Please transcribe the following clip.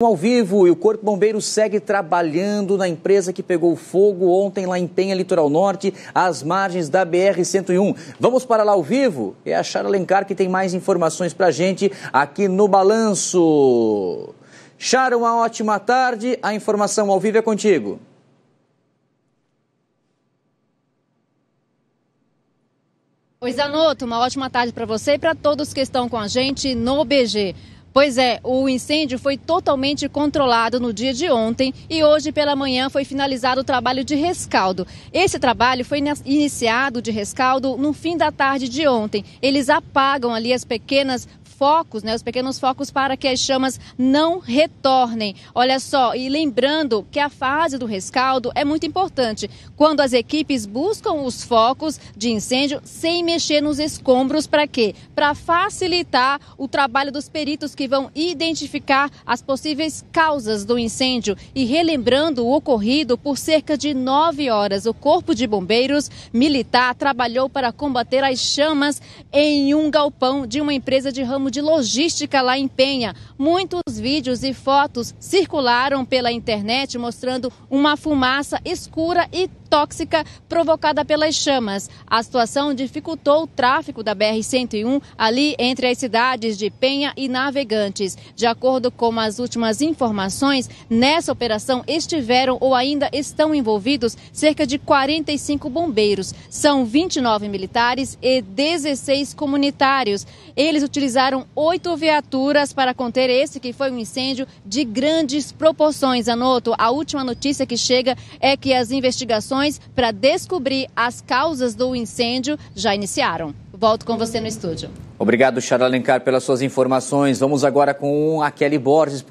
Ao vivo, e o Corpo Bombeiro segue trabalhando na empresa que pegou fogo ontem lá em Penha, Litoral Norte, às margens da BR-101. Vamos para lá ao vivo? É a Chara Lencar que tem mais informações para gente aqui no Balanço. Chara, uma ótima tarde. A informação ao vivo é contigo. Oi, Zanotto, uma ótima tarde para você e para todos que estão com a gente no BG. Pois é, o incêndio foi totalmente controlado no dia de ontem e hoje pela manhã foi finalizado o trabalho de rescaldo. Esse trabalho foi iniciado de rescaldo no fim da tarde de ontem. Eles apagam ali as pequenas focos, né, os pequenos focos para que as chamas não retornem. Olha só, e lembrando que a fase do rescaldo é muito importante. Quando as equipes buscam os focos de incêndio sem mexer nos escombros, para quê? Para facilitar o trabalho dos peritos que vão identificar as possíveis causas do incêndio e relembrando o ocorrido por cerca de nove horas. O Corpo de Bombeiros Militar trabalhou para combater as chamas em um galpão de uma empresa de ramo de logística lá em Penha. Muitos vídeos e fotos circularam pela internet mostrando uma fumaça escura e tóxica provocada pelas chamas. A situação dificultou o tráfego da BR-101 ali entre as cidades de Penha e Navegantes. De acordo com as últimas informações, nessa operação estiveram ou ainda estão envolvidos cerca de 45 bombeiros. São 29 militares e 16 comunitários. Eles utilizaram oito viaturas para conter esse que foi um incêndio de grandes proporções. Anoto, a última notícia que chega é que as investigações investigações para descobrir as causas do incêndio já iniciaram. Volto com você no estúdio. Obrigado, Charles Alencar, pelas suas informações. Vamos agora com a Kelly Borges.